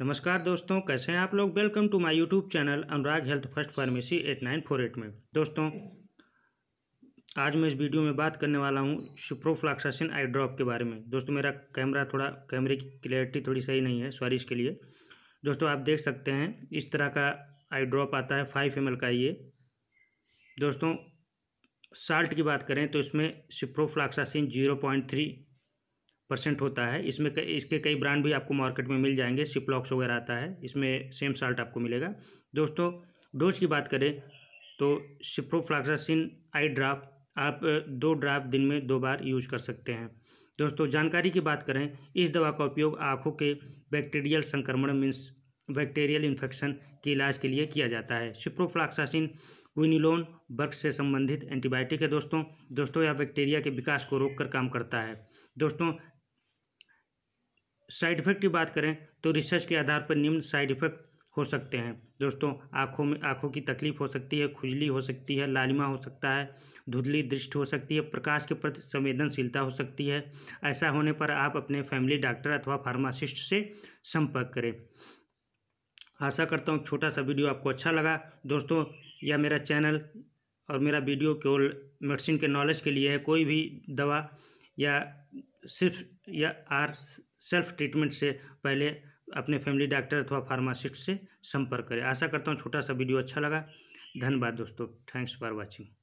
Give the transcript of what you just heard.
नमस्कार दोस्तों कैसे हैं आप लोग welcome to my YouTube channel Anurag health first pharmacy eight nine four eight में दोस्तों आज मैं इस वीडियो में बात करने वाला हूं सुप्रोफ्लाक्सासिन आई ड्रॉप के बारे में दोस्तों मेरा कैमरा थोड़ा कैमरे की क्लियरिटी थोड़ी सही नहीं है सॉरी इसके लिए दोस्तों आप देख सकते हैं इस तरह का आई ड्रॉप आता है फाइव एम का ये दोस्तों साल्ट की बात करें तो इसमें ciprofloxacin zero point three percent होता है इसमें कई इसके कई ब्रांड भी आपको मार्केट में मिल जाएंगे सिपलॉक्स वगैरह आता है इसमें सेम साल्ट आपको मिलेगा दोस्तों डोज की बात करें तो सिप्रोफ्लाक्सासिन आई ड्राप आप दो ड्राप दिन में दो बार यूज कर सकते हैं दोस्तों जानकारी की बात करें इस दवा का उपयोग आँखों के बैक्टीरियल संक्रमण मीन्स बैक्टीरियल इन्फेक्शन के इलाज के लिए किया जाता है सिप्रोफ्लाक्सासिन क्विनिलोन बर्क से संबंधित एंटीबायोटिक है दोस्तों दोस्तों यह बैक्टीरिया के विकास को रोककर काम करता है दोस्तों साइड इफ़ेक्ट की बात करें तो रिसर्च के आधार पर निम्न साइड इफ़ेक्ट हो सकते हैं दोस्तों आँखों में आँखों की तकलीफ हो सकती है खुजली हो सकती है लालिमा हो सकता है धुंधली दृष्टि हो सकती है प्रकाश के प्रति संवेदनशीलता हो सकती है ऐसा होने पर आप अपने फैमिली डॉक्टर अथवा फार्मासिस्ट से संपर्क करें आशा करता हूँ छोटा सा वीडियो आपको अच्छा लगा दोस्तों या मेरा चैनल और मेरा वीडियो केवल मेडिसिन के नॉलेज के लिए है कोई भी दवा या सिर्फ या आर सेल्फ ट्रीटमेंट से पहले अपने फैमिली डॉक्टर अथवा फार्मासिस्ट से संपर्क करें आशा करता हूँ छोटा सा वीडियो अच्छा लगा धन्यवाद दोस्तों थैंक्स फॉर वॉचिंग